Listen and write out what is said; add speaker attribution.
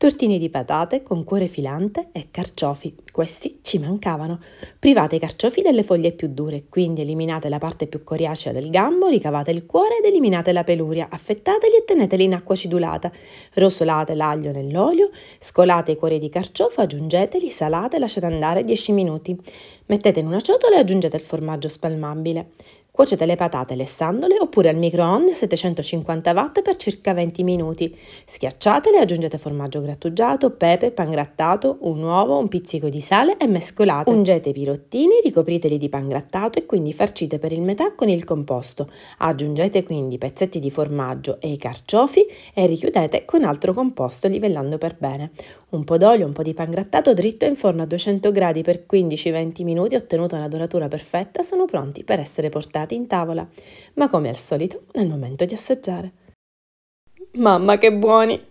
Speaker 1: Tortini di patate con cuore filante e carciofi, questi ci mancavano. Private i carciofi delle foglie più dure, quindi eliminate la parte più coriacea del gambo, ricavate il cuore ed eliminate la peluria, affettateli e teneteli in acqua acidulata. Rosolate l'aglio nell'olio, scolate i cuori di carciofo, aggiungeteli, salate e lasciate andare 10 minuti. Mettete in una ciotola e aggiungete il formaggio spalmabile. Cuocete le patate lessandole oppure al microonde a 750 watt per circa 20 minuti. Schiacciatele e aggiungete formaggio grattugiato, pepe, pangrattato, un uovo, un pizzico di sale e mescolate. Ungete i pirottini, ricopriteli di pangrattato e quindi farcite per il metà con il composto. Aggiungete quindi i pezzetti di formaggio e i carciofi e richiudete con altro composto livellando per bene. Un po' d'olio, un po' di pangrattato dritto in forno a 200 gradi per 15-20 minuti ottenuta una doratura perfetta sono pronti per essere portati posate in tavola, ma come al solito nel momento di assaggiare.
Speaker 2: Mamma che buoni!